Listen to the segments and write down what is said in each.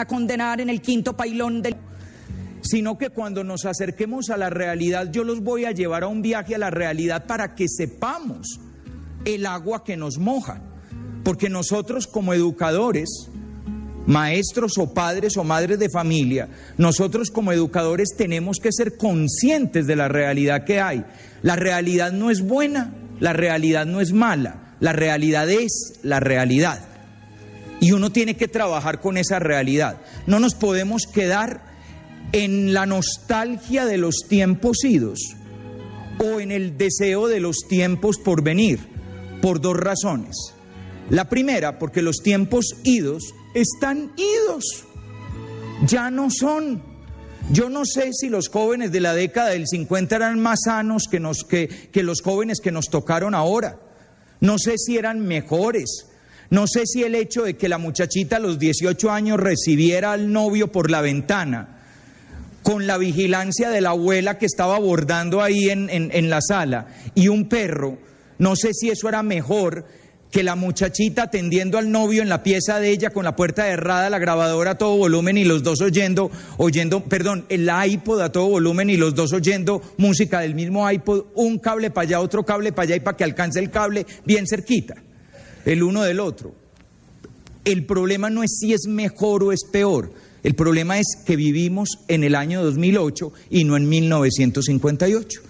a condenar en el quinto pailón del sino que cuando nos acerquemos a la realidad, yo los voy a llevar a un viaje a la realidad para que sepamos el agua que nos moja. Porque nosotros como educadores, maestros o padres o madres de familia, nosotros como educadores tenemos que ser conscientes de la realidad que hay. La realidad no es buena, la realidad no es mala, la realidad es la realidad. Y uno tiene que trabajar con esa realidad. No nos podemos quedar en la nostalgia de los tiempos idos o en el deseo de los tiempos por venir, por dos razones. La primera, porque los tiempos idos están idos, ya no son. Yo no sé si los jóvenes de la década del 50 eran más sanos que, nos, que los jóvenes que nos tocaron ahora. No sé si eran mejores. No sé si el hecho de que la muchachita a los 18 años recibiera al novio por la ventana, con la vigilancia de la abuela que estaba bordando ahí en, en, la sala, y un perro, no sé si eso era mejor que la muchachita atendiendo al novio en la pieza de ella con la puerta cerrada, la grabadora a todo volumen y los dos oyendo, oyendo, perdón, el iPod a todo volumen y los dos oyendo música del mismo iPod, un cable para allá, otro cable para allá y para que alcance el cable bien cerquita el uno del otro. El problema no es si es mejor o es peor, el problema es que vivimos en el año 2008 y no en 1958.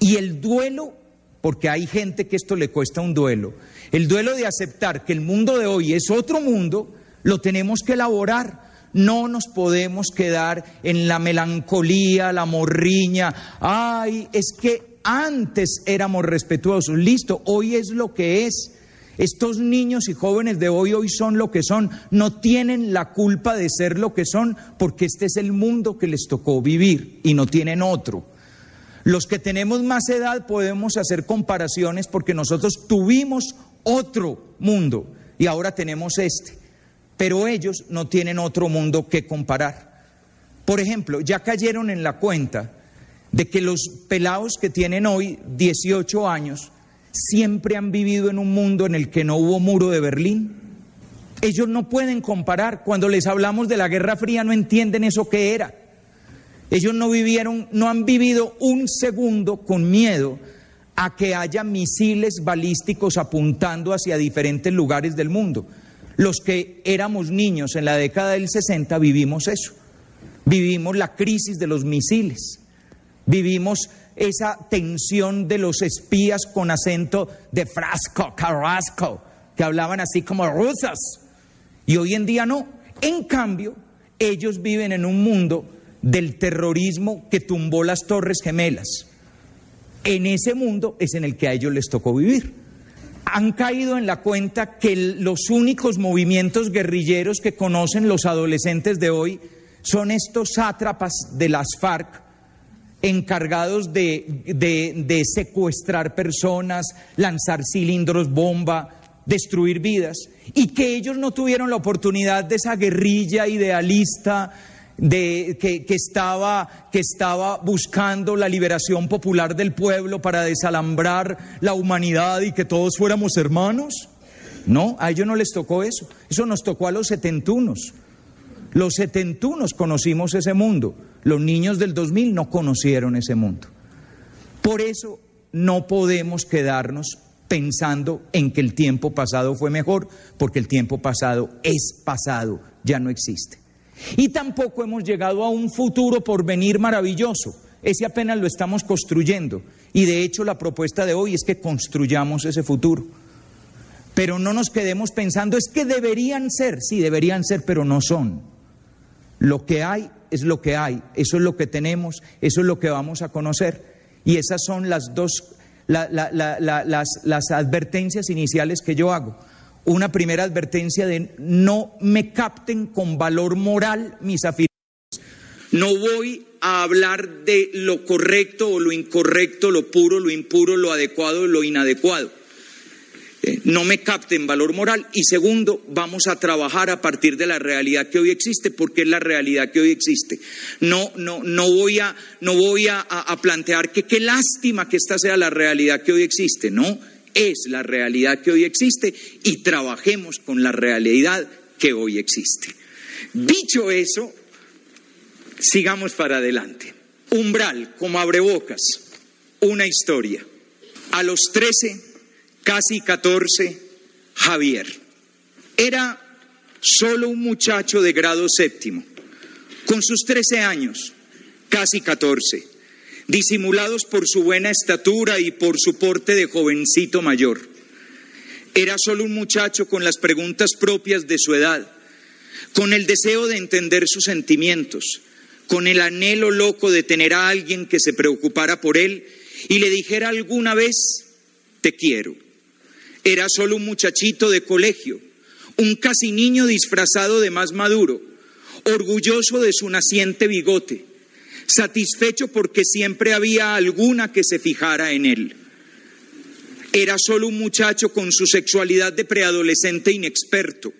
Y el duelo, porque hay gente que esto le cuesta un duelo, el duelo de aceptar que el mundo de hoy es otro mundo, lo tenemos que elaborar. No nos podemos quedar en la melancolía, la morriña. Ay, es que antes éramos respetuosos. Listo, hoy es lo que es. Estos niños y jóvenes de hoy, hoy son lo que son, no tienen la culpa de ser lo que son porque este es el mundo que les tocó vivir y no tienen otro. Los que tenemos más edad podemos hacer comparaciones porque nosotros tuvimos otro mundo y ahora tenemos este, pero ellos no tienen otro mundo que comparar. Por ejemplo, ya cayeron en la cuenta de que los pelados que tienen hoy 18 años siempre han vivido en un mundo en el que no hubo muro de Berlín. Ellos no pueden comparar. Cuando les hablamos de la Guerra Fría no entienden eso que era. Ellos no vivieron, no han vivido un segundo con miedo a que haya misiles balísticos apuntando hacia diferentes lugares del mundo. Los que éramos niños en la década del 60 vivimos eso. Vivimos la crisis de los misiles. Vivimos esa tensión de los espías con acento de frasco, carrasco, que hablaban así como rusas. Y hoy en día no. En cambio, ellos viven en un mundo del terrorismo que tumbó las Torres Gemelas. En ese mundo es en el que a ellos les tocó vivir. Han caído en la cuenta que los únicos movimientos guerrilleros que conocen los adolescentes de hoy son estos sátrapas de las FARC encargados de, secuestrar personas, lanzar cilindros bomba, destruir vidas, y que ellos no tuvieron la oportunidad de esa guerrilla idealista de, que, estaba, que estaba buscando la liberación popular del pueblo para desalambrar la humanidad y que todos fuéramos hermanos. No, a ellos no les tocó eso. Eso nos tocó a los setentunos. Los setentunos conocimos ese mundo. Los niños del 2000 no conocieron ese mundo. Por eso no podemos quedarnos pensando en que el tiempo pasado fue mejor, porque el tiempo pasado es pasado, ya no existe. Y tampoco hemos llegado a un futuro por venir maravilloso. Ese apenas lo estamos construyendo. Y de hecho la propuesta de hoy es que construyamos ese futuro. Pero no nos quedemos pensando, es que deberían ser, sí, deberían ser, pero no son. Lo que hay es lo que hay, eso es lo que tenemos, eso es lo que vamos a conocer. Y esas son las dos, las, advertencias iniciales que yo hago. Una primera advertencia de no me capten con valor moral mis afirmaciones. No voy a hablar de lo correcto o lo incorrecto, lo puro, lo impuro, lo adecuado, o lo inadecuado eh, no me capten valor moral y segundo, vamos a trabajar a partir de la realidad que hoy existe, porque es la realidad que hoy existe. No, no, no voy a, a plantear que qué lástima que esta sea la realidad que hoy existe, no, es la realidad que hoy existe y trabajemos con la realidad que hoy existe. Dicho eso, sigamos para adelante. Umbral, como abrebocas, una historia. A los 13 casi catorce, Javier. Era solo un muchacho de grado séptimo, con sus trece años, casi catorce, disimulados por su buena estatura y por su porte de jovencito mayor. Era solo un muchacho con las preguntas propias de su edad, con el deseo de entender sus sentimientos, con el anhelo loco de tener a alguien que se preocupara por él y le dijera alguna vez, te quiero. Era solo un muchachito de colegio, un casi niño disfrazado de más maduro, orgulloso de su naciente bigote, satisfecho porque siempre había alguna que se fijara en él. Era solo un muchacho con su sexualidad de preadolescente inexperto,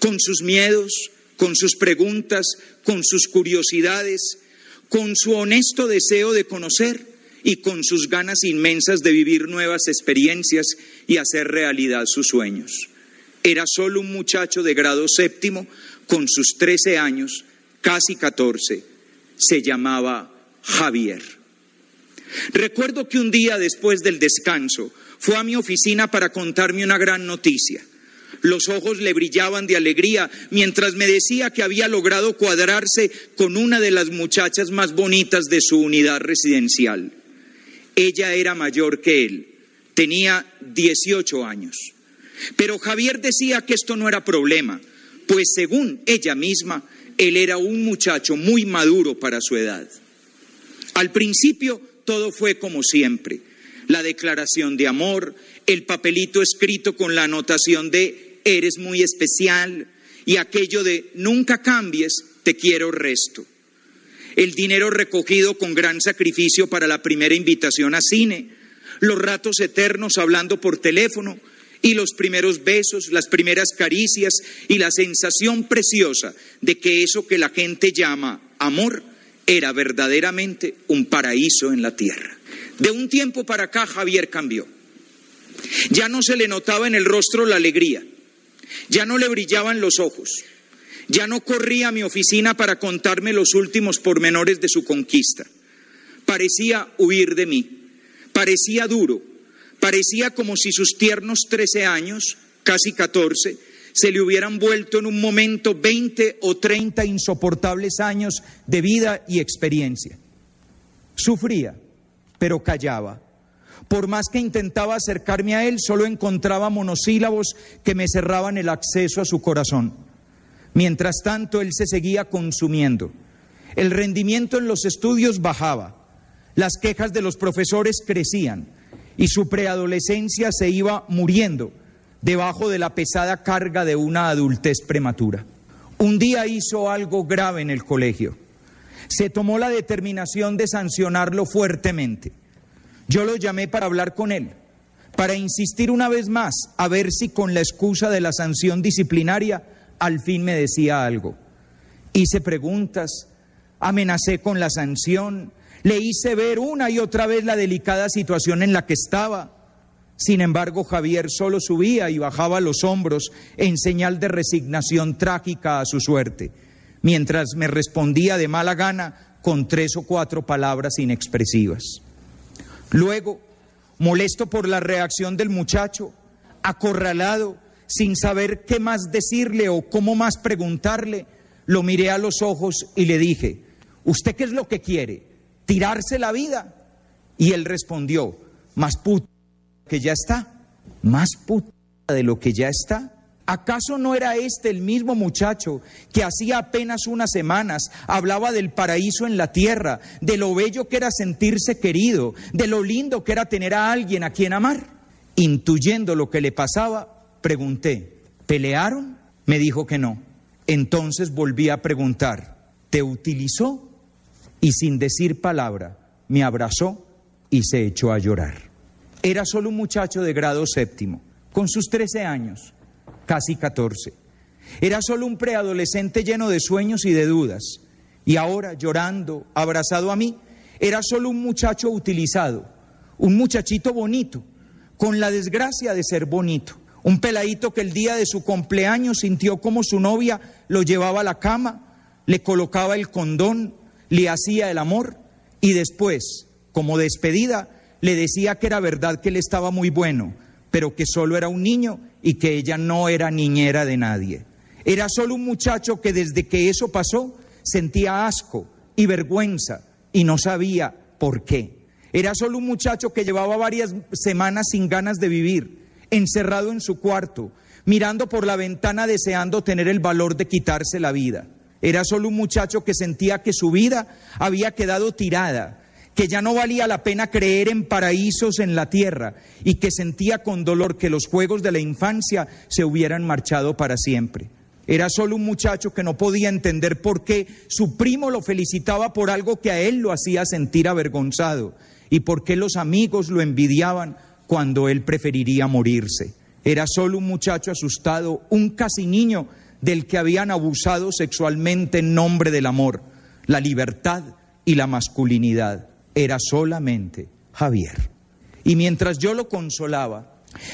con sus miedos, con sus preguntas, con sus curiosidades, con su honesto deseo de conocer y con sus ganas inmensas de vivir nuevas experiencias y hacer realidad sus sueños. Era solo un muchacho de grado séptimo, con sus trece años, casi catorce, se llamaba Javier. Recuerdo que un día después del descanso fue a mi oficina para contarme una gran noticia. Los ojos le brillaban de alegría mientras me decía que había logrado cuadrarse con una de las muchachas más bonitas de su unidad residencial. Ella era mayor que él, tenía 18 años. Pero Javier decía que esto no era problema, pues según ella misma, él era un muchacho muy maduro para su edad. Al principio todo fue como siempre, la declaración de amor, el papelito escrito con la anotación de eres muy especial y aquello de nunca cambies, te quiero resto el dinero recogido con gran sacrificio para la primera invitación a cine, los ratos eternos hablando por teléfono y los primeros besos, las primeras caricias y la sensación preciosa de que eso que la gente llama amor era verdaderamente un paraíso en la tierra. De un tiempo para acá Javier cambió. Ya no se le notaba en el rostro la alegría, ya no le brillaban los ojos, ya no corría a mi oficina para contarme los últimos pormenores de su conquista. Parecía huir de mí, parecía duro, parecía como si sus tiernos trece años, casi catorce, se le hubieran vuelto en un momento veinte o treinta insoportables años de vida y experiencia. Sufría, pero callaba. Por más que intentaba acercarme a él, solo encontraba monosílabos que me cerraban el acceso a su corazón. Mientras tanto, él se seguía consumiendo. El rendimiento en los estudios bajaba, las quejas de los profesores crecían y su preadolescencia se iba muriendo debajo de la pesada carga de una adultez prematura. Un día hizo algo grave en el colegio. Se tomó la determinación de sancionarlo fuertemente. Yo lo llamé para hablar con él, para insistir una vez más a ver si con la excusa de la sanción disciplinaria al fin me decía algo. Hice preguntas, amenacé con la sanción, le hice ver una y otra vez la delicada situación en la que estaba. Sin embargo, Javier solo subía y bajaba los hombros en señal de resignación trágica a su suerte, mientras me respondía de mala gana con tres o cuatro palabras inexpresivas. Luego, molesto por la reacción del muchacho, acorralado, sin saber qué más decirle o cómo más preguntarle, lo miré a los ojos y le dije, ¿usted qué es lo que quiere? ¿Tirarse la vida? Y él respondió, más puta que ya está, más puta de lo que ya está. ¿Acaso no era este el mismo muchacho que hacía apenas unas semanas hablaba del paraíso en la tierra, de lo bello que era sentirse querido, de lo lindo que era tener a alguien a quien amar? Intuyendo lo que le pasaba, Pregunté, ¿pelearon? Me dijo que no. Entonces volví a preguntar, ¿te utilizó? Y sin decir palabra, me abrazó y se echó a llorar. Era solo un muchacho de grado séptimo, con sus 13 años, casi 14. Era solo un preadolescente lleno de sueños y de dudas. Y ahora, llorando, abrazado a mí, era solo un muchacho utilizado, un muchachito bonito, con la desgracia de ser bonito. Un peladito que el día de su cumpleaños sintió como su novia lo llevaba a la cama, le colocaba el condón, le hacía el amor y después, como despedida, le decía que era verdad que él estaba muy bueno, pero que solo era un niño y que ella no era niñera de nadie. Era solo un muchacho que desde que eso pasó sentía asco y vergüenza y no sabía por qué. Era solo un muchacho que llevaba varias semanas sin ganas de vivir encerrado en su cuarto, mirando por la ventana deseando tener el valor de quitarse la vida. Era solo un muchacho que sentía que su vida había quedado tirada, que ya no valía la pena creer en paraísos en la tierra y que sentía con dolor que los juegos de la infancia se hubieran marchado para siempre. Era solo un muchacho que no podía entender por qué su primo lo felicitaba por algo que a él lo hacía sentir avergonzado y por qué los amigos lo envidiaban cuando él preferiría morirse. Era solo un muchacho asustado, un casi niño del que habían abusado sexualmente en nombre del amor, la libertad y la masculinidad. Era solamente Javier. Y mientras yo lo consolaba,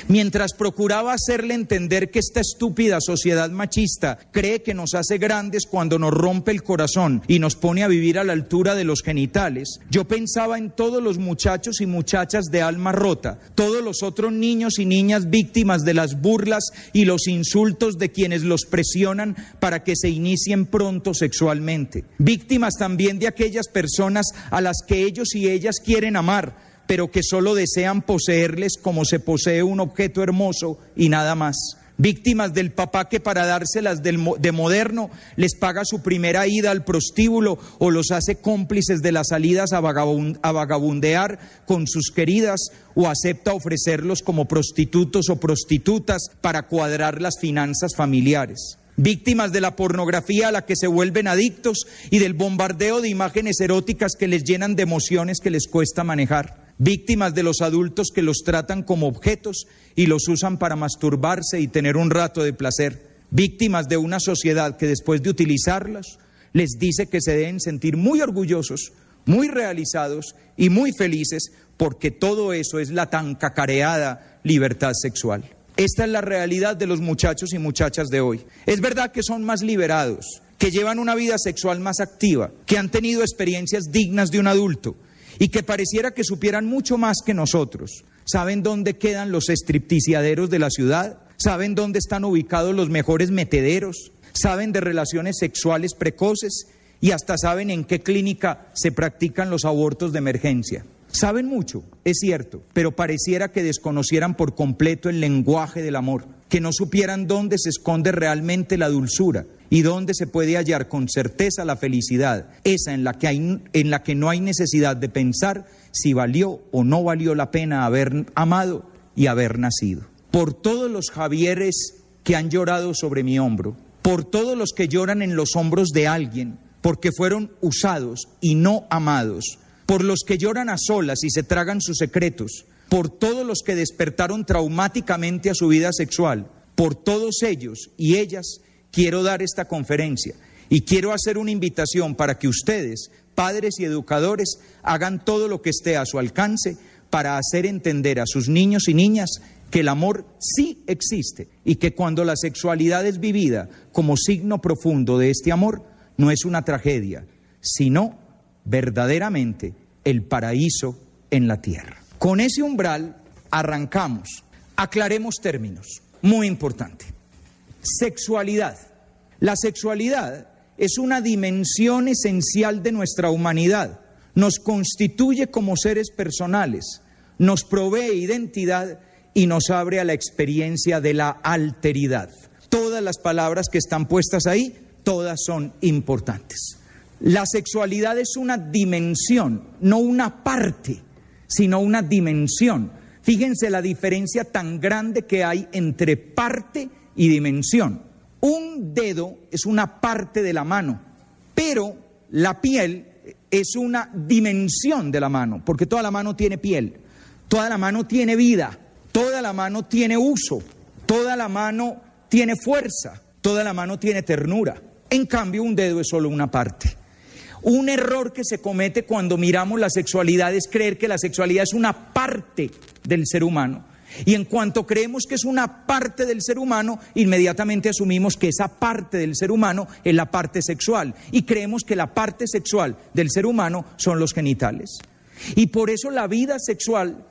Mientras procuraba hacerle entender que esta estúpida sociedad machista cree que nos hace grandes cuando nos rompe el corazón y nos pone a vivir a la altura de los genitales, yo pensaba en todos los muchachos y muchachas de alma rota, todos los otros niños y niñas víctimas de las burlas y los insultos de quienes los presionan para que se inicien pronto sexualmente, víctimas también de aquellas personas a las que ellos y ellas quieren amar pero que solo desean poseerles como se posee un objeto hermoso y nada más. Víctimas del papá que para dárselas de moderno les paga su primera ida al prostíbulo o los hace cómplices de las salidas a vagabundear con sus queridas o acepta ofrecerlos como prostitutos o prostitutas para cuadrar las finanzas familiares víctimas de la pornografía a la que se vuelven adictos y del bombardeo de imágenes eróticas que les llenan de emociones que les cuesta manejar víctimas de los adultos que los tratan como objetos y los usan para masturbarse y tener un rato de placer, víctimas de una sociedad que después de utilizarlos les dice que se deben sentir muy orgullosos, muy realizados y muy felices porque todo eso es la tan cacareada libertad sexual. Esta es la realidad de los muchachos y muchachas de hoy. Es verdad que son más liberados, que llevan una vida sexual más activa, que han tenido experiencias dignas de un adulto, y que pareciera que supieran mucho más que nosotros. ¿Saben dónde quedan los estripticiaderos de la ciudad? ¿Saben dónde están ubicados los mejores metederos? ¿Saben de relaciones sexuales precoces? Y hasta saben en qué clínica se practican los abortos de emergencia. Saben mucho, es cierto, pero pareciera que desconocieran por completo el lenguaje del amor que no supieran dónde se esconde realmente la dulzura y dónde se puede hallar con certeza la felicidad, esa en la que, hay, en la que no hay necesidad de pensar si valió o no valió la pena haber amado y haber nacido. Por todos los Javieres que han llorado sobre mi hombro, por todos los que lloran en los hombros de alguien, porque fueron usados y no amados, por los que lloran a solas y se tragan sus secretos, por todos los que despertaron traumáticamente a su vida sexual, por todos ellos y ellas quiero dar esta conferencia y quiero hacer una invitación para que ustedes, padres y educadores, hagan todo lo que esté a su alcance para hacer entender a sus niños y niñas que el amor sí existe y que cuando la sexualidad es vivida como signo profundo de este amor, no es una tragedia, sino verdaderamente el paraíso en la tierra. Con ese umbral arrancamos. Aclaremos términos, muy importante. Sexualidad. La sexualidad es una dimensión esencial de nuestra humanidad. Nos constituye como seres personales, nos provee identidad y nos abre a la experiencia de la alteridad. Todas las palabras que están puestas ahí, todas son importantes. La sexualidad es una dimensión, no una parte sino una dimensión. Fíjense la diferencia tan grande que hay entre parte y dimensión. Un dedo es una parte de la mano, pero la piel es una dimensión de la mano, porque toda la mano tiene piel, toda la mano tiene vida, toda la mano tiene uso, toda la mano tiene fuerza, toda la mano tiene ternura. En cambio, un dedo es solo una parte. Un error que se comete cuando miramos la sexualidad es creer que la sexualidad es una parte del ser humano. Y en cuanto creemos que es una parte del ser humano, inmediatamente asumimos que esa parte del ser humano es la parte sexual. Y creemos que la parte sexual del ser humano son los genitales. Y por eso la vida sexual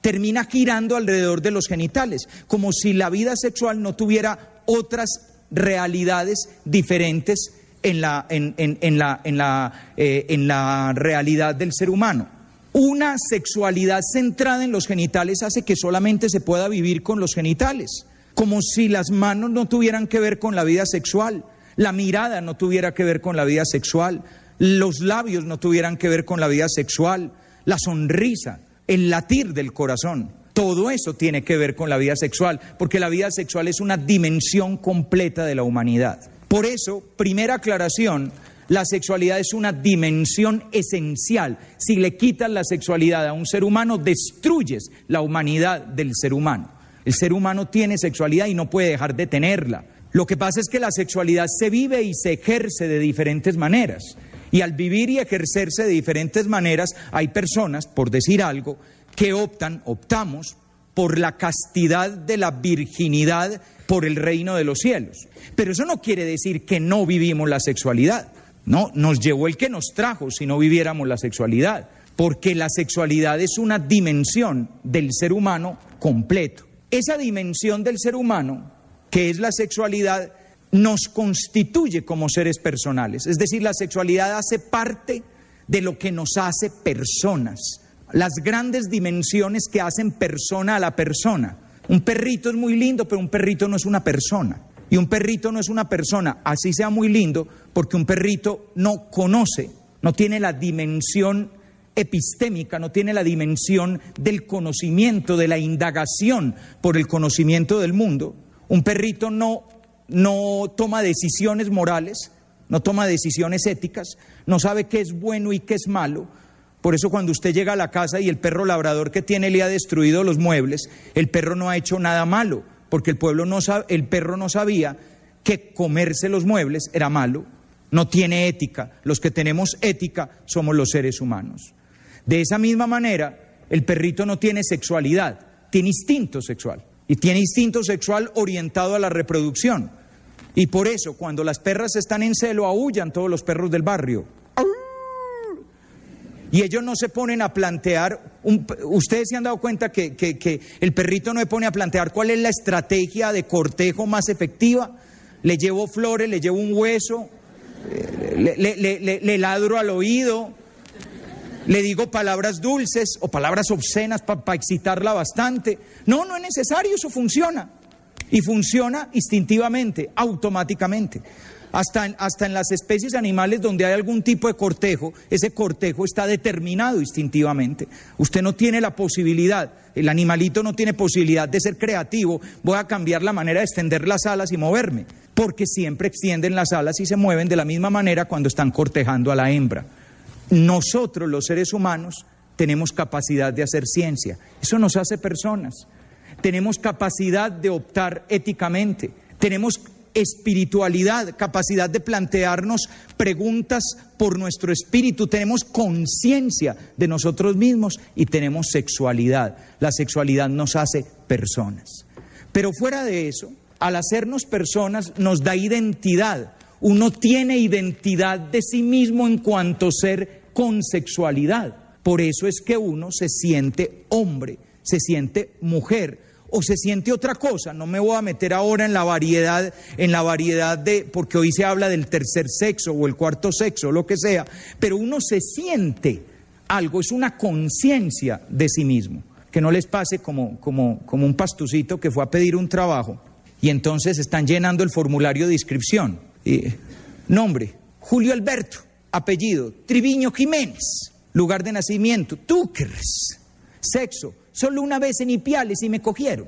termina girando alrededor de los genitales, como si la vida sexual no tuviera otras realidades diferentes eh, en la, realidad del ser humano. Una sexualidad centrada en los genitales hace que solamente se pueda vivir con los genitales, como si las manos no tuvieran que ver con la vida sexual, la mirada no tuviera que ver con la vida sexual, los labios no tuvieran que ver con la vida sexual, la sonrisa, el latir del corazón. Todo eso tiene que ver con la vida sexual, porque la vida sexual es una dimensión completa de la humanidad. Por eso, primera aclaración, la sexualidad es una dimensión esencial. Si le quitas la sexualidad a un ser humano, destruyes la humanidad del ser humano. El ser humano tiene sexualidad y no puede dejar de tenerla. Lo que pasa es que la sexualidad se vive y se ejerce de diferentes maneras. Y al vivir y ejercerse de diferentes maneras, hay personas, por decir algo, que optan, optamos por la castidad de la virginidad por el reino de los cielos. Pero eso no quiere decir que no vivimos la sexualidad. No, nos llevó el que nos trajo si no viviéramos la sexualidad, porque la sexualidad es una dimensión del ser humano completo. Esa dimensión del ser humano, que es la sexualidad, nos constituye como seres personales. Es decir, la sexualidad hace parte de lo que nos hace personas. Las grandes dimensiones que hacen persona a la persona un perrito es muy lindo, pero un perrito no es una persona. Y un perrito no es una persona, así sea muy lindo, porque un perrito no conoce, no tiene la dimensión epistémica, no tiene la dimensión del conocimiento, de la indagación por el conocimiento del mundo. Un perrito no, toma decisiones morales, no toma decisiones éticas, no sabe qué es bueno y qué es malo, por eso cuando usted llega a la casa y el perro labrador que tiene le ha destruido los muebles, el perro no ha hecho nada malo, porque el, pueblo no el perro no sabía que comerse los muebles era malo, no tiene ética. Los que tenemos ética somos los seres humanos. De esa misma manera, el perrito no tiene sexualidad, tiene instinto sexual y tiene instinto sexual orientado a la reproducción. Y por eso, cuando las perras están en celo, aullan todos los perros del barrio y ellos no se ponen a plantear, ustedes se han dado cuenta que, el perrito no se pone a plantear cuál es la estrategia de cortejo más efectiva, le llevo flores, le llevo un hueso, le, ladro al oído, le digo palabras dulces o palabras obscenas para excitarla bastante. No, no es necesario, eso funciona. Y funciona instintivamente, automáticamente. Hasta en, las especies animales donde hay algún tipo de cortejo, ese cortejo está determinado instintivamente. Usted no tiene la posibilidad, el animalito no tiene posibilidad de ser creativo, voy a cambiar la manera de extender las alas y moverme, porque siempre extienden las alas y se mueven de la misma manera cuando están cortejando a la hembra. Nosotros, los seres humanos, tenemos capacidad de hacer ciencia. Eso nos hace personas. Tenemos capacidad de optar éticamente. Tenemos espiritualidad, capacidad de plantearnos preguntas por nuestro espíritu, tenemos conciencia de nosotros mismos y tenemos sexualidad. La sexualidad nos hace personas. Pero fuera de eso, al hacernos personas nos da identidad. Uno tiene identidad de sí mismo en cuanto ser con sexualidad. Por eso es que uno se siente hombre, se siente mujer o se siente otra cosa. No me voy a meter ahora en la variedad, en la variedad de, porque hoy se habla del tercer sexo o el cuarto sexo, lo que sea, pero uno se siente algo, es una conciencia de sí mismo. Que no les pase como, como, como un pastucito que fue a pedir un trabajo y entonces están llenando el formulario de inscripción. nombre, Julio Alberto, apellido, Triviño Jiménez, lugar de nacimiento, crees sexo, solo una vez en Ipiales y me cogieron.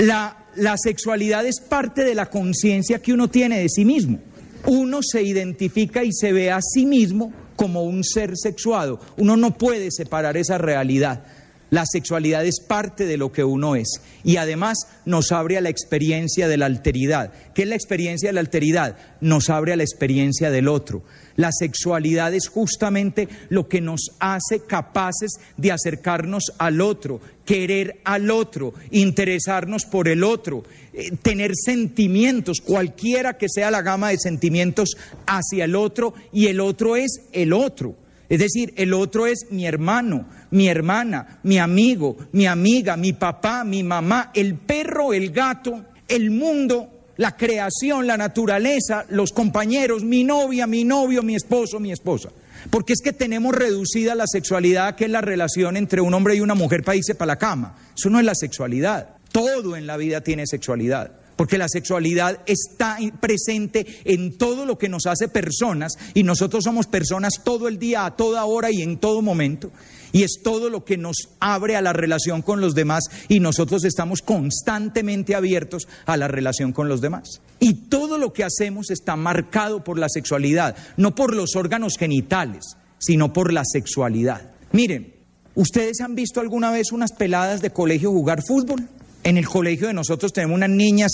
La, sexualidad es parte de la conciencia que uno tiene de sí mismo. Uno se identifica y se ve a sí mismo como un ser sexuado. Uno no puede separar esa realidad la sexualidad es parte de lo que uno es y además nos abre a la experiencia de la alteridad. ¿Qué es la experiencia de la alteridad? Nos abre a la experiencia del otro. La sexualidad es justamente lo que nos hace capaces de acercarnos al otro, querer al otro, interesarnos por el otro, eh, tener sentimientos, cualquiera que sea la gama de sentimientos hacia el otro y el otro es el otro. Es decir, el otro es mi hermano, mi hermana, mi amigo, mi amiga, mi papá, mi mamá, el perro, el gato, el mundo, la creación, la naturaleza, los compañeros, mi novia, mi novio, mi esposo, mi esposa. Porque es que tenemos reducida la sexualidad, que es la relación entre un hombre y una mujer para irse para la cama. Eso no es la sexualidad. Todo en la vida tiene sexualidad porque la sexualidad está presente en todo lo que nos hace personas y nosotros somos personas todo el día, a toda hora y en todo momento. Y es todo lo que nos abre a la relación con los demás y nosotros estamos constantemente abiertos a la relación con los demás. Y todo lo que hacemos está marcado por la sexualidad, no por los órganos genitales, sino por la sexualidad. Miren, ¿ustedes han visto alguna vez unas peladas de colegio jugar fútbol? En el colegio de nosotros tenemos unas niñas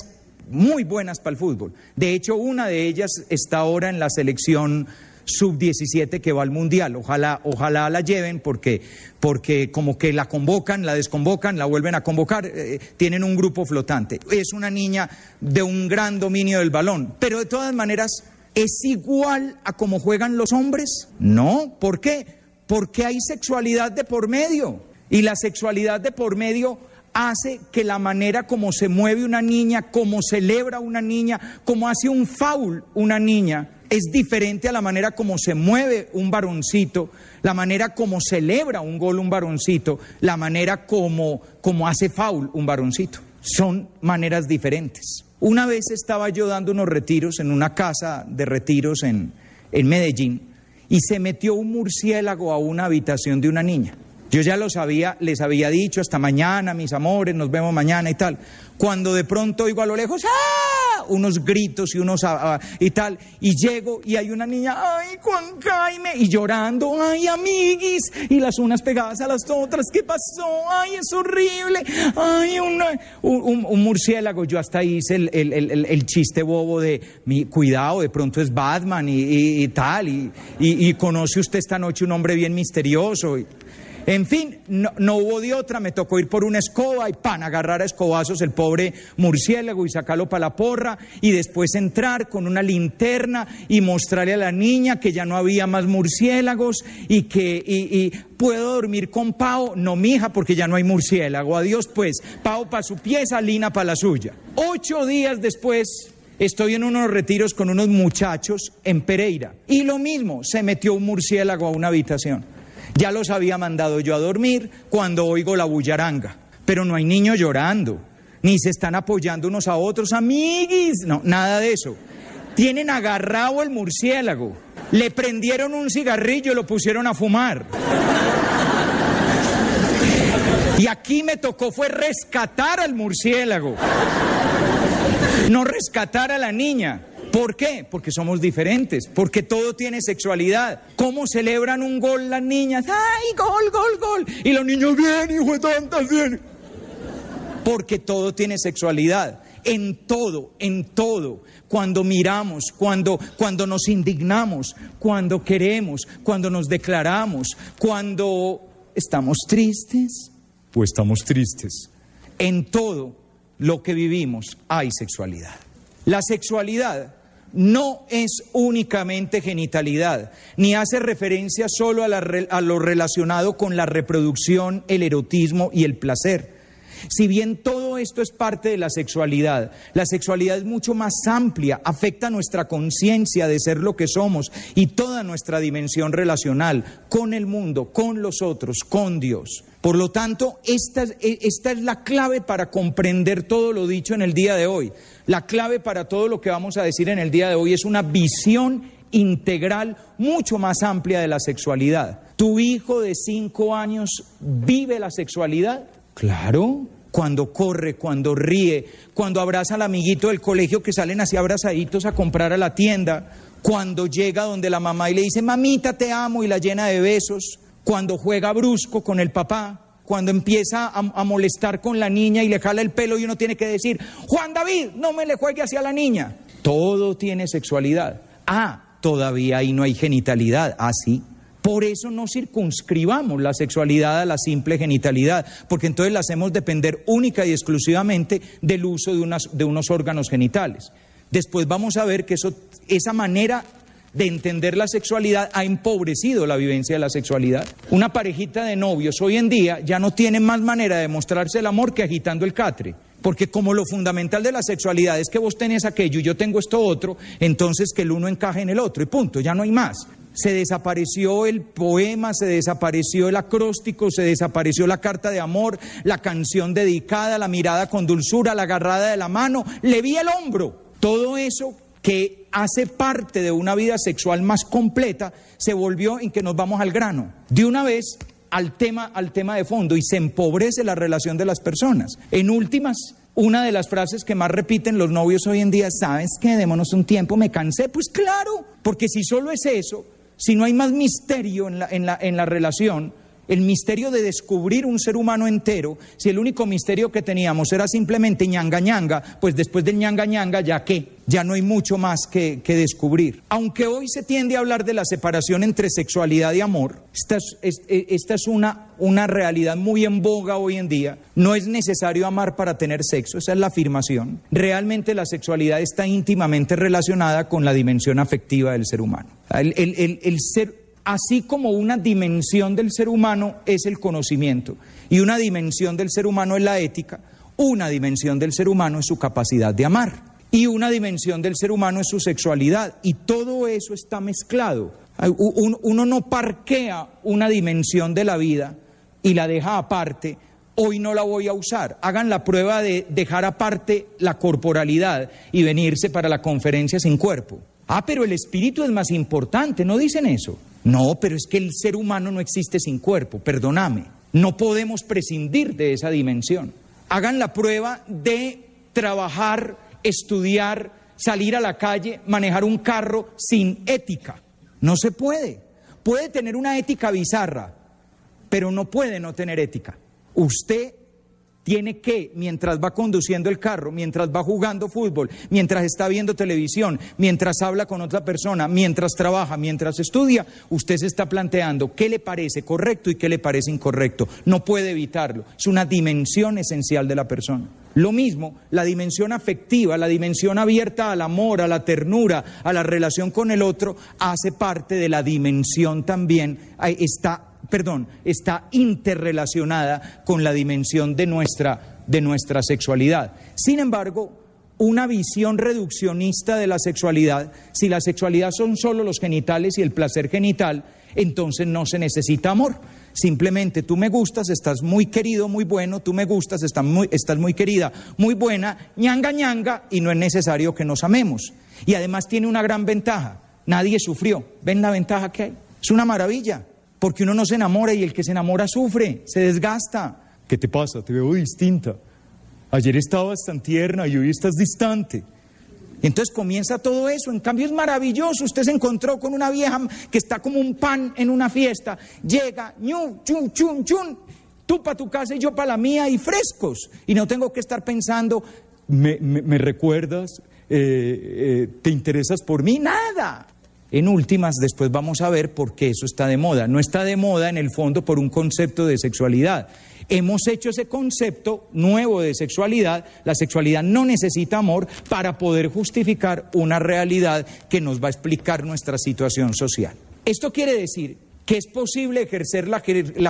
muy buenas para el fútbol. De hecho, una de ellas está ahora en la selección sub-17 que va al Mundial. Ojalá, ojalá la lleven porque, porque como que la convocan, la desconvocan, la vuelven a convocar, eh, tienen un grupo flotante. Es una niña de un gran dominio del balón, pero de todas maneras, ¿es igual a cómo juegan los hombres? No, ¿por qué? Porque hay sexualidad de por medio y la sexualidad de por medio hace que la manera como se mueve una niña, como celebra una niña, como hace un foul una niña, es diferente a la manera como se mueve un varoncito, la manera como celebra un gol un varoncito, la manera como, hace foul un varoncito. Son maneras diferentes. Una vez estaba yo dando unos retiros en una casa de retiros en Medellín y se metió un murciélago a una habitación de una niña. Yo ya lo sabía, les había dicho hasta mañana, mis amores, nos vemos mañana y tal. Cuando de pronto oigo a lo lejos, ¡ah! unos gritos y unos ah, ah, y tal, y llego y hay una niña, ay, Juan Jaime, y llorando, ay, amiguis, y las unas pegadas a las otras, ¿qué pasó? Ay, es horrible, ay, un, murciélago, yo hasta hice el, chiste bobo de, mi, cuidado, de pronto es Batman y, tal, y, y, conoce usted esta noche un hombre bien misterioso. En fin, no, hubo de otra, me tocó ir por una escoba y pan, agarrar a escobazos el pobre murciélago y sacarlo para la porra y después entrar con una linterna y mostrarle a la niña que ya no había más murciélagos y que y, puedo dormir con Pau, no mija porque ya no hay murciélago, adiós pues, Pau para su pieza, Lina para la suya. Ocho días después estoy en unos retiros con unos muchachos en Pereira y lo mismo, se metió un murciélago a una habitación. Ya los había mandado yo a dormir cuando oigo la bullaranga, pero no hay niños llorando, ni se están apoyando unos a otros, amiguis, no, nada de eso. Tienen agarrado el murciélago, le prendieron un cigarrillo y lo pusieron a fumar. Y aquí me tocó fue rescatar al murciélago, no rescatar a la niña. ¿Por qué? Porque somos diferentes, porque todo tiene sexualidad. ¿Cómo celebran un gol las niñas? ¡Ay, gol, gol, gol! Y los niños, bien, hijo de tantas, bien. Porque todo tiene sexualidad en todo, en todo, cuando miramos, cuando, cuando nos indignamos, cuando queremos, cuando nos declaramos, cuando estamos tristes o estamos tristes. En todo lo que vivimos hay sexualidad. La sexualidad no es únicamente genitalidad, ni hace referencia solo a, a, lo relacionado con la reproducción, el erotismo y el placer. Si bien todo esto es parte de la sexualidad, la sexualidad es mucho más amplia, afecta nuestra conciencia de ser lo que somos y toda nuestra dimensión relacional con el mundo, con los otros, con Dios. Por lo tanto, e, esta, es la clave para comprender todo lo dicho en el día de hoy. La clave para todo lo que vamos a decir en el día de hoy es una visión integral mucho más amplia de la sexualidad. ¿Tu hijo de cinco años vive la sexualidad? Claro, cuando corre, cuando ríe, cuando abraza al amiguito del colegio que salen así abrazaditos a comprar a la tienda, cuando llega donde la mamá y le dice, mamita, te amo y la llena de besos, cuando juega brusco con el papá, cuando empieza a, molestar con la niña y le jala el pelo y uno tiene que decir, Juan David, no me le juegue hacia la niña. Todo tiene sexualidad. Ah, todavía ahí no hay genitalidad. Ah, sí. por eso no circunscribamos la sexualidad a la simple genitalidad, porque entonces la hacemos depender única y exclusivamente del uso de, de unos órganos genitales. Después vamos a ver que eso, esa manera de entender la sexualidad ha empobrecido la vivencia de la sexualidad. Una parejita de novios hoy en día ya no tiene más manera de mostrarse el amor que agitando el catre. Porque como lo fundamental de la sexualidad es que vos tenés aquello y yo tengo esto otro, entonces que el uno encaje en el otro y punto, ya no hay más. Se desapareció el poema, se desapareció el acróstico, se desapareció la carta de amor, la canción dedicada, la mirada con dulzura, la agarrada de la mano, le vi el hombro. Todo eso que hace parte de una vida sexual más completa, se volvió en que nos vamos al grano. De una vez al tema, al tema de fondo y se empobrece la relación de las personas. En últimas, una de las frases que más repiten los novios hoy en día, ¿sabes qué? Démonos un tiempo, me cansé. Pues claro, porque si solo es eso, si no hay más misterio en la, en la, en la relación, el misterio de descubrir un ser humano entero, si el único misterio que teníamos era simplemente ñanga ñanga, pues después del ñanga ñanga ya qué, ya no hay mucho más que, descubrir. Aunque hoy se tiende a hablar de la separación entre sexualidad y amor, e, esta es, una, una realidad muy en boga hoy en día. No es necesario amar para tener sexo, esa es la afirmación. Realmente la sexualidad está íntimamente relacionada con la dimensión afectiva del ser humano. el, el, el, el ser así como una dimensión del ser humano es el conocimiento y una dimensión del ser humano es la ética, una dimensión del ser humano es su capacidad de amar y una dimensión del ser humano es su sexualidad y todo eso está mezclado. Uno no parquea una dimensión de la vida y la deja aparte hoy no la voy a usar. Hagan la prueba de dejar aparte la corporalidad y venirse para la conferencia sin cuerpo. Ah, pero el espíritu es más importante, ¿no dicen eso? No, pero es que el ser humano no existe sin cuerpo, perdóname. No podemos prescindir de esa dimensión. Hagan la prueba de trabajar, estudiar, salir a la calle, manejar un carro sin ética. No se puede. Puede tener una ética bizarra, pero no puede no tener ética. Usted tiene que, mientras va conduciendo el carro, mientras va jugando fútbol, mientras está viendo televisión, mientras habla con otra persona, mientras trabaja, mientras estudia, usted se está planteando qué le parece correcto y qué le parece incorrecto. No puede evitarlo. Es una dimensión esencial de la persona. Lo mismo, la dimensión afectiva, la dimensión abierta al amor, a la ternura, a la relación con el otro, hace parte de la dimensión también, está perdón, está interrelacionada con la dimensión de nuestra, de nuestra sexualidad. Sin embargo, una visión reduccionista de la sexualidad, si la sexualidad son solo los genitales y el placer genital, entonces no se necesita amor. Simplemente tú me gustas, estás muy querido, muy bueno, tú me gustas, estás muy, estás muy querida, muy buena, ñanga ñanga, y no es necesario que nos amemos. Y además tiene una gran ventaja, nadie sufrió. ¿Ven la ventaja que hay? Es una maravilla porque uno no se enamora y el que se enamora sufre, se desgasta. ¿Qué te pasa? Te veo distinta. Ayer estabas tan tierna y hoy estás distante. Entonces comienza todo eso. En cambio es maravilloso. Usted se encontró con una vieja que está como un pan en una fiesta. Llega, ñu, chun, chun, chun. Tú para tu casa y yo para la mía y frescos. Y no tengo que estar pensando, ¿me, recuerdas? Eh, eh, ¿Te interesas por mí? Nada. En últimas, después vamos a ver por qué eso está de moda. No está de moda en el fondo por un concepto de sexualidad. Hemos hecho ese concepto nuevo de sexualidad. La sexualidad no necesita amor para poder justificar una realidad que nos va a explicar nuestra situación social. Esto quiere decir que es posible ejercer la,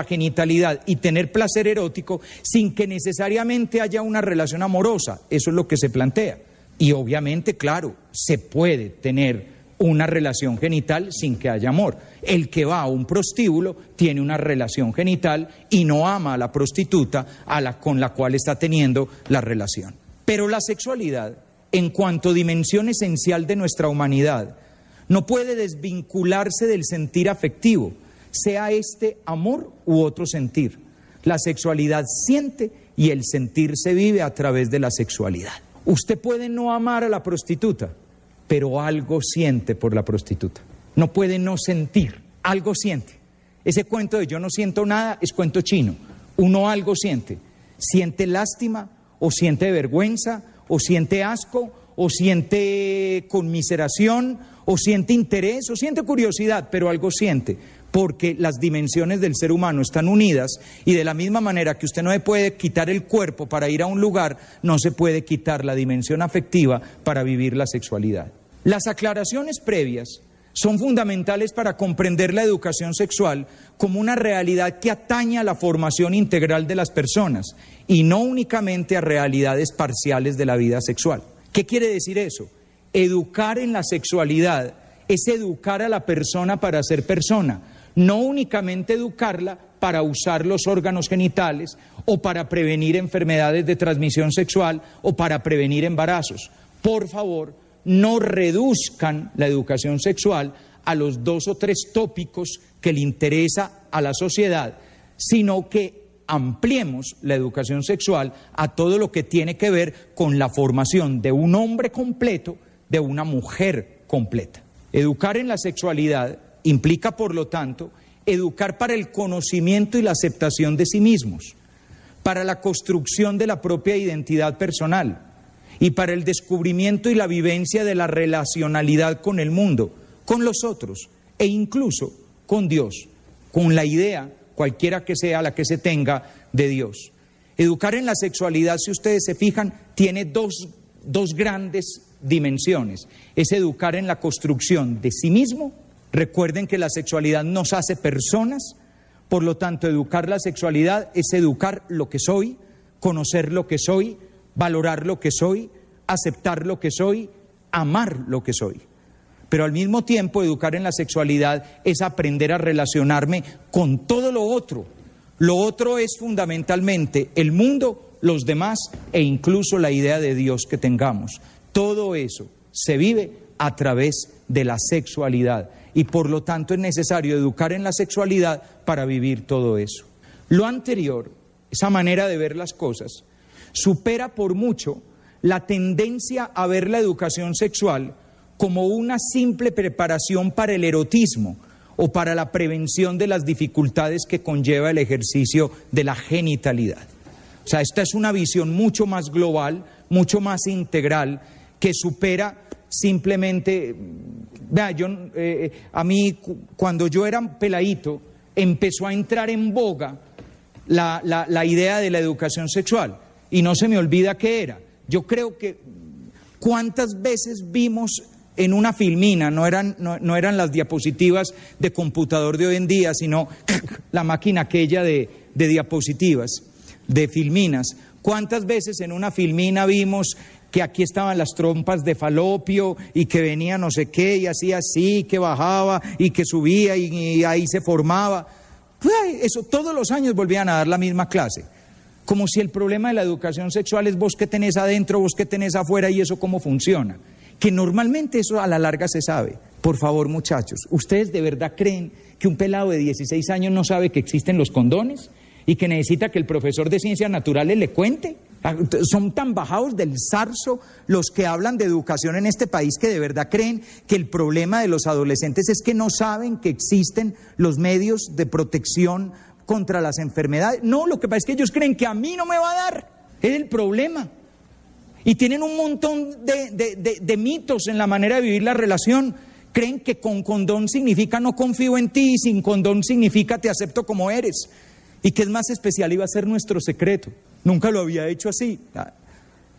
genitalidad y tener placer erótico sin que necesariamente haya una relación amorosa. Eso es lo que se plantea. Y obviamente, claro, se puede tener una relación genital sin que haya amor. El que va a un prostíbulo tiene una relación genital y no ama a la prostituta a la, con la cual está teniendo la relación. Pero la sexualidad, en cuanto dimensión esencial de nuestra humanidad, no puede desvincularse del sentir afectivo, sea este amor u otro sentir. La sexualidad siente y el sentir se vive a través de la sexualidad. Usted puede no amar a la prostituta, pero algo siente por la prostituta. No puede no sentir, algo siente. Ese cuento de yo no siento nada es cuento chino. Uno algo siente. Siente lástima o siente vergüenza o siente asco o siente conmiseración o siente interés o siente curiosidad, pero algo siente, porque las dimensiones del ser humano están unidas y de la misma manera que usted no se puede quitar el cuerpo para ir a un lugar, no se puede quitar la dimensión afectiva para vivir la sexualidad. Las aclaraciones previas son fundamentales para comprender la educación sexual como una realidad que atañe a la formación integral de las personas y no únicamente a realidades parciales de la vida sexual. ¿Qué quiere decir eso? Educar en la sexualidad es educar a la persona para ser persona, no únicamente educarla para usar los órganos genitales o para prevenir enfermedades de transmisión sexual o para prevenir embarazos. Por favor, no reduzcan la educación sexual a los dos o tres tópicos que le interesa a la sociedad, sino que ampliemos la educación sexual a todo lo que tiene que ver con la formación de un hombre completo, de una mujer completa. Educar en la sexualidad implica, por lo tanto, educar para el conocimiento y la aceptación de sí mismos, para la construcción de la propia identidad personal, y para el descubrimiento y la vivencia de la relacionalidad con el mundo, con los otros e incluso con Dios, con la idea, cualquiera que sea la que se tenga, de Dios. Educar en la sexualidad, si ustedes se fijan, tiene dos, grandes dimensiones. Es educar en la construcción de sí mismo. Recuerden que la sexualidad nos hace personas, por lo tanto, educar la sexualidad es educar lo que soy, conocer lo que soy, valorar lo que soy, aceptar lo que soy, amar lo que soy. Pero al mismo tiempo, educar en la sexualidad es aprender a relacionarme con todo lo otro. Lo otro es fundamentalmente el mundo, los demás e incluso la idea de Dios que tengamos. Todo eso se vive a través de la sexualidad y por lo tanto es necesario educar en la sexualidad para vivir todo eso. Lo anterior, esa manera de ver las cosas, supera por mucho la tendencia a ver la educación sexual como una simple preparación para el erotismo o para la prevención de las dificultades que conlleva el ejercicio de la genitalidad. O sea, esta es una visión mucho más global, mucho más integral, que supera simplemente... Eh, eh, a mí, cuando yo era peladito, empezó a entrar en boga la idea de la educación sexual y no se me olvida qué era. Yo creo que cuántas veces vimos en una filmina, no eran, no, eran las diapositivas de computador de hoy en día, sino la máquina aquella de, diapositivas, de filminas. ¿Cuántas veces en una filmina vimos que aquí estaban las trompas de falopio y que venía no sé qué y hacía así, que bajaba y que subía y, y ahí se formaba? Pues, eso todos los años volvían a dar la misma clase. Como si el problema de la educación sexual es vos que tenés adentro, vos que tenés afuera y eso cómo funciona. Que normalmente eso a la larga se sabe. Por favor, muchachos, ¿ustedes de verdad creen que un pelado de 16 años no sabe que existen los condones y que necesita que el profesor de ciencias naturales le cuente? Ah, son tan bajados del zarzo los que hablan de educación en este país que de verdad creen que el problema de los adolescentes es que no saben que existen los medios de protección contra las enfermedades. No, lo que pasa es que ellos creen que a mí no me va a dar. Es el problema. Y tienen un montón de, mitos en la manera de vivir la relación. Creen que con condón significa no confío en ti y sin condón significa te acepto como eres. Y que es más especial iba a ser nuestro secreto. Nunca lo había hecho así. Ah,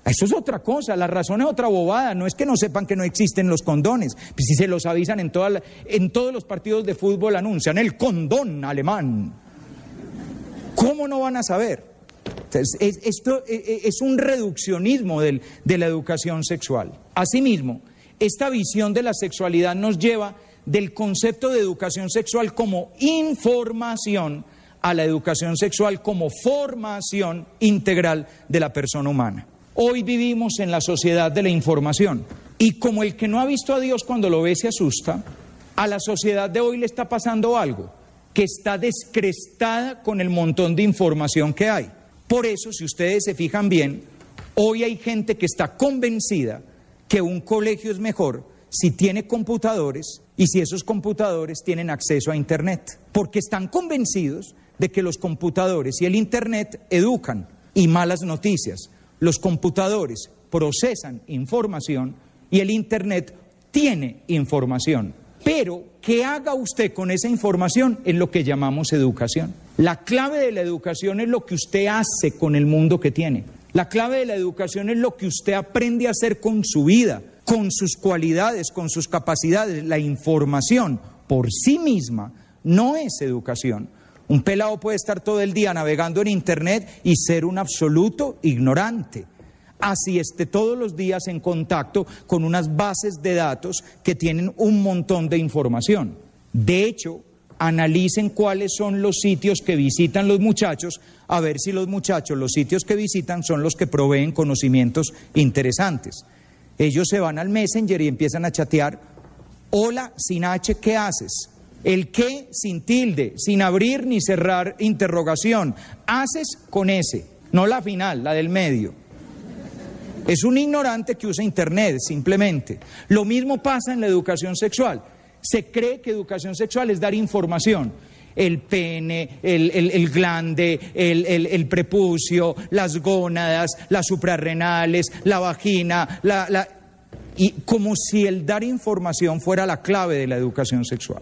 eso es otra cosa, la razón es otra bobada, no es que no sepan que no existen los condones, pues si se los avisan en, en todos los partidos de fútbol anuncian el condón alemán. ¿Cómo no van a saber? esto e, e, es un reduccionismo de la educación sexual. Asimismo, esta visión de la sexualidad nos lleva del concepto de educación sexual como información a la educación sexual como formación integral de la persona humana. Hoy vivimos en la sociedad de la información y como el que no ha visto a Dios cuando lo ve se asusta, a la sociedad de hoy le está pasando algo que está descrestada con el montón de información que hay. Por eso, si ustedes se fijan bien, hoy hay gente que está convencida que un colegio es mejor si tiene computadores y si esos computadores tienen acceso a Internet, porque están convencidos de que los computadores y el Internet educan y malas noticias. Los computadores procesan información y el Internet tiene información. Pero, ¿qué haga usted con esa información? Es lo que llamamos educación. La clave de la educación es lo que usted hace con el mundo que tiene. La clave de la educación es lo que usted aprende a hacer con su vida, con sus cualidades, con sus capacidades. La información por sí misma no es educación. Un pelado puede estar todo el día navegando en Internet y ser un absoluto ignorante así esté todos los días en contacto con unas bases de datos que tienen un montón de información. De hecho, analicen cuáles son los sitios que visitan los muchachos, a ver si los muchachos, los sitios que visitan son los que proveen conocimientos interesantes. Ellos se van al Messenger y empiezan a chatear, hola, sin H, ¿qué haces? El qué sin tilde, sin abrir ni cerrar interrogación. Haces con S, no la final, la del medio. Es un ignorante que usa Internet, simplemente. Lo mismo pasa en la educación sexual. Se cree que educación sexual es dar información. El pene, el, el, el glande, el, prepucio, las gónadas, las suprarrenales, la vagina, la... Y como si el dar información fuera la clave de la educación sexual.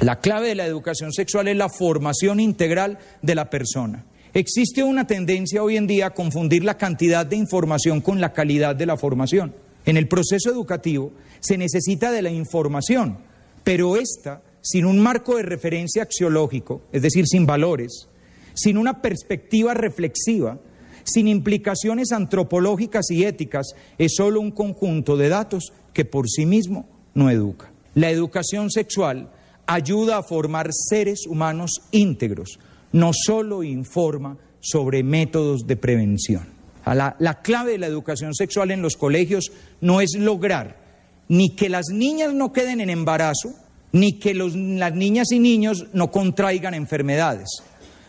La clave de la educación sexual es la formación integral de la persona. Existe una tendencia hoy en día a confundir la cantidad de información con la calidad de la formación. En el proceso educativo se necesita de la información, pero esta, sin un marco de referencia axiológico, es decir, sin valores, sin una perspectiva reflexiva, sin implicaciones antropológicas y éticas, es solo un conjunto de datos que por sí mismo no educa. La educación sexual ayuda a formar seres humanos íntegros, no solo informa sobre métodos de prevención. Ah, la, clave de la educación sexual en los colegios no es lograr ni que las niñas no queden en embarazo, ni que las niñas y niños no contraigan enfermedades.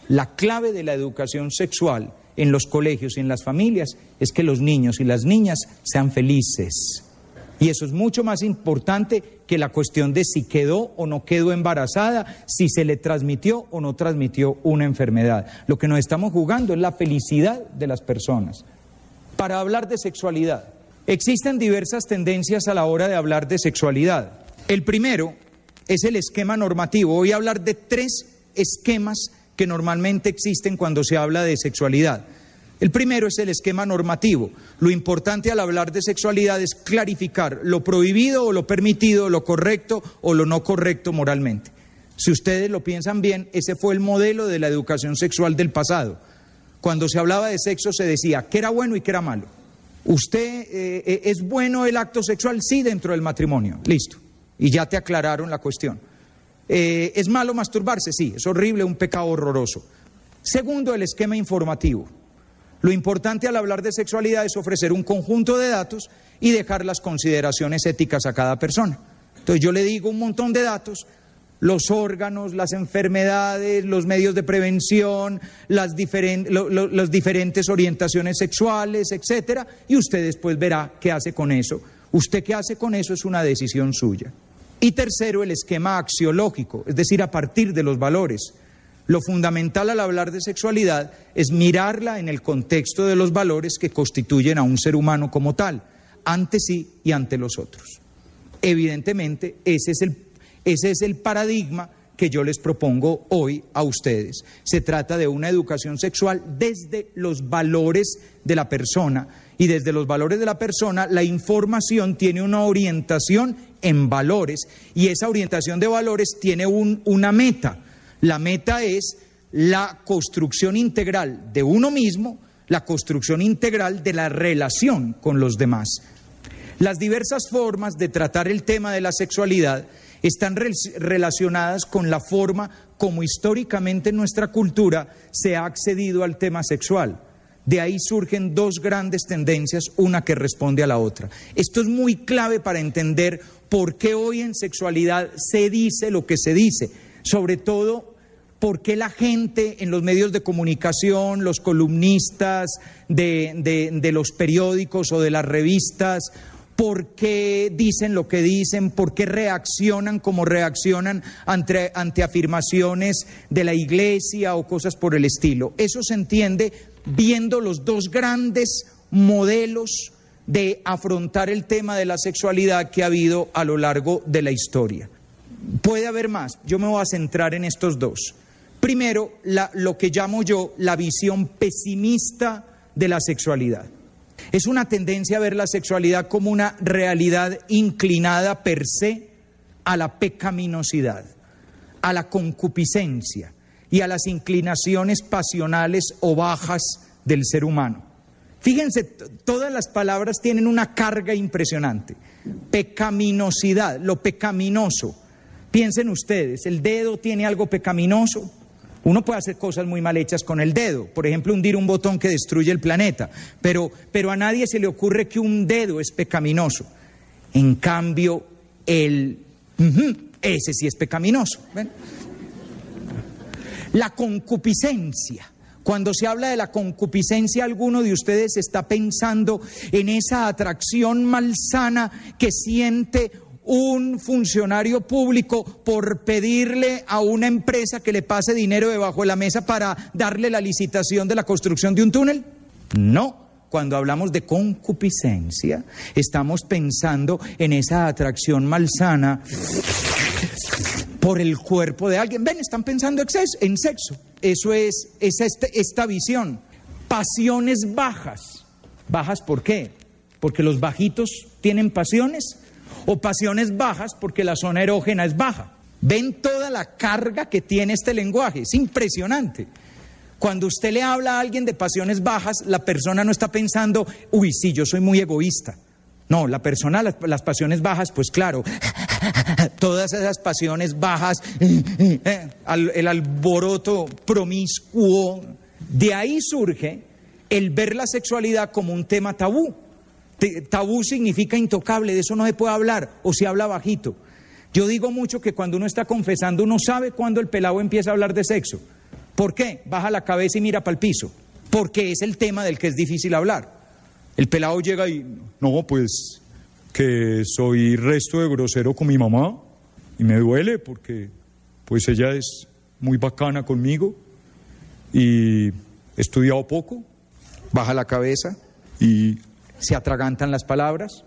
La clave de la educación sexual en los colegios y en las familias es que los niños y las niñas sean felices, y eso es mucho más importante que la cuestión de si quedó o no quedó embarazada, si se le transmitió o no transmitió una enfermedad. Lo que nos estamos jugando es la felicidad de las personas. Para hablar de sexualidad, existen diversas tendencias a la hora de hablar de sexualidad. El primero es el esquema normativo. Voy a hablar de tres esquemas que normalmente existen cuando se habla de sexualidad. El primero es el esquema normativo. Lo importante al hablar de sexualidad es clarificar lo prohibido o lo permitido, lo correcto o lo no correcto moralmente. Si ustedes lo piensan bien, ese fue el modelo de la educación sexual del pasado. Cuando se hablaba de sexo se decía que era bueno y que era malo. ¿Usted eh, eh, es bueno el acto sexual? Sí, dentro del matrimonio. Listo. Y ya te aclararon la cuestión. Eh, ¿Es malo masturbarse? Sí, es horrible, un pecado horroroso. Segundo, el esquema informativo. Lo importante al hablar de sexualidad es ofrecer un conjunto de datos y dejar las consideraciones éticas a cada persona. Entonces yo le digo un montón de datos, los órganos, las enfermedades, los medios de prevención, las, diferentes orientaciones sexuales, etcétera, y usted después verá qué hace con eso. Usted qué hace con eso es una decisión suya. Y tercero, el esquema axiológico, es decir, a partir de los valores. Lo fundamental al hablar de sexualidad es mirarla en el contexto de los valores que constituyen a un ser humano como tal, ante sí y ante los otros. Evidentemente, ese es el, ese es el paradigma que yo les propongo hoy a ustedes. Se trata de una educación sexual desde los valores de la persona y desde los valores de la persona la información tiene una orientación en valores y esa orientación de valores tiene un, una meta. La meta es la construcción integral de uno mismo, la construcción integral de la relación con los demás. Las diversas formas de tratar el tema de la sexualidad están relacionadas con la forma como históricamente en nuestra cultura se ha accedido al tema sexual. De ahí surgen dos grandes tendencias, una que responde a la otra. Esto es muy clave para entender por qué hoy en sexualidad se dice lo que se dice, sobre todo por qué la gente en los medios de comunicación, los columnistas de, los periódicos o de las revistas, por qué dicen lo que dicen, por qué reaccionan como reaccionan ante afirmaciones de la iglesia o cosas por el estilo. Eso se entiende viendo los dos grandes modelos de afrontar el tema de la sexualidad que ha habido a lo largo de la historia. Puede haber más. Yo me voy a centrar en estos dos. Primero, lo que llamo yo la visión pesimista de la sexualidad. Es una tendencia a ver la sexualidad como una realidad inclinada per se a la pecaminosidad, a la concupiscencia y a las inclinaciones pasionales o bajas del ser humano. Fíjense, todas las palabras tienen una carga impresionante. Pecaminosidad, lo pecaminoso, Piensen ustedes, el dedo tiene algo pecaminoso. Uno puede hacer cosas muy mal hechas con el dedo, por ejemplo, hundir un botón que destruye el planeta, pero, pero a nadie se le ocurre que un dedo es pecaminoso. En cambio, el... ese sí es pecaminoso. La concupiscencia. Cuando se habla de la concupiscencia, alguno de ustedes está pensando en esa atracción malsana que siente un funcionario público por pedirle a una empresa que le pase dinero debajo de la mesa para darle la licitación de la construcción de un túnel? No. Cuando hablamos de concupiscencia, estamos pensando en esa atracción malsana por el cuerpo de alguien. Ven, están pensando en sexo. Eso es, este, esta visión. Pasiones bajas. ¿Bajas por qué? Porque los bajitos tienen pasiones o pasiones bajas porque la zona erógena es baja. Ven toda la carga que tiene este lenguaje, es impresionante. Cuando usted le habla a alguien de pasiones bajas, la persona no está pensando, uy, sí, yo soy muy egoísta. No, la persona, las, pasiones bajas, pues claro, todas esas pasiones bajas, eh, el alboroto promiscuo, de ahí surge el ver la sexualidad como un tema tabú. Tabú significa intocable, de eso no se puede hablar o se habla bajito. Yo digo mucho que cuando uno está confesando, uno sabe cuando el pelado empieza a hablar de sexo. ¿Por qué? Baja la cabeza y mira para el piso. Porque es el tema del que es difícil hablar. El pelado llega y, no, pues que soy resto de grosero con mi mamá y me duele porque pues ella es muy bacana conmigo y he estudiado poco. Baja la cabeza y se atragantan las palabras.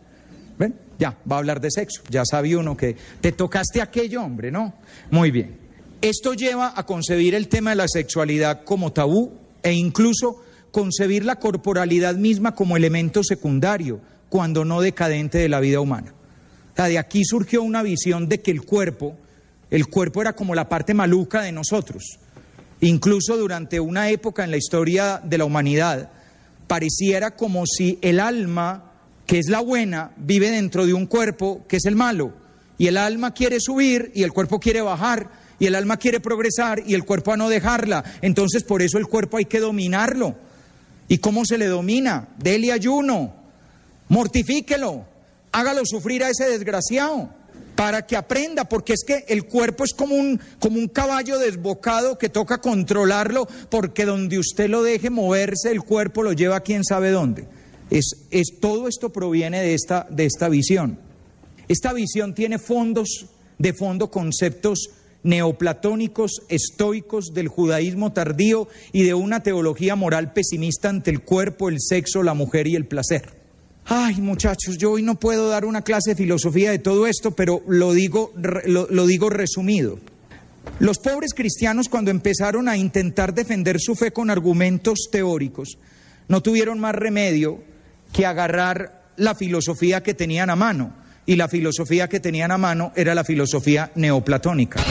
¿Ven? Ya, va a hablar de sexo. Ya sabía uno que te tocaste aquello, hombre, ¿no? Muy bien. Esto lleva a concebir el tema de la sexualidad como tabú e incluso concebir la corporalidad misma como elemento secundario, cuando no decadente de la vida humana. O de aquí surgió una visión de que el cuerpo, el cuerpo era como la parte maluca de nosotros. Incluso durante una época en la historia de la humanidad, pareciera como si el alma, que es la buena, vive dentro de un cuerpo que es el malo. Y el alma quiere subir y el cuerpo quiere bajar. Y el alma quiere progresar y el cuerpo a no dejarla. Entonces por eso el cuerpo hay que dominarlo. ¿Y cómo se le domina? Dele ayuno, mortifíquelo, hágalo sufrir a ese desgraciado para que aprenda, porque es que el cuerpo es como un, como un caballo desbocado que toca controlarlo, porque donde usted lo deje moverse, el cuerpo lo lleva a quién sabe dónde. Es, es, todo esto proviene de esta, de esta visión. Esta visión tiene fondos, de fondo conceptos neoplatónicos, estoicos del judaísmo tardío y de una teología moral pesimista ante el cuerpo, el sexo, la mujer y el placer. Ay, muchachos, yo hoy no puedo dar una clase de filosofía de todo esto, pero lo digo, lo, digo resumido. Los pobres cristianos cuando empezaron a intentar defender su fe con argumentos teóricos, no tuvieron más remedio que agarrar la filosofía que tenían a mano. Y la filosofía que tenían a mano era la filosofía neoplatónica.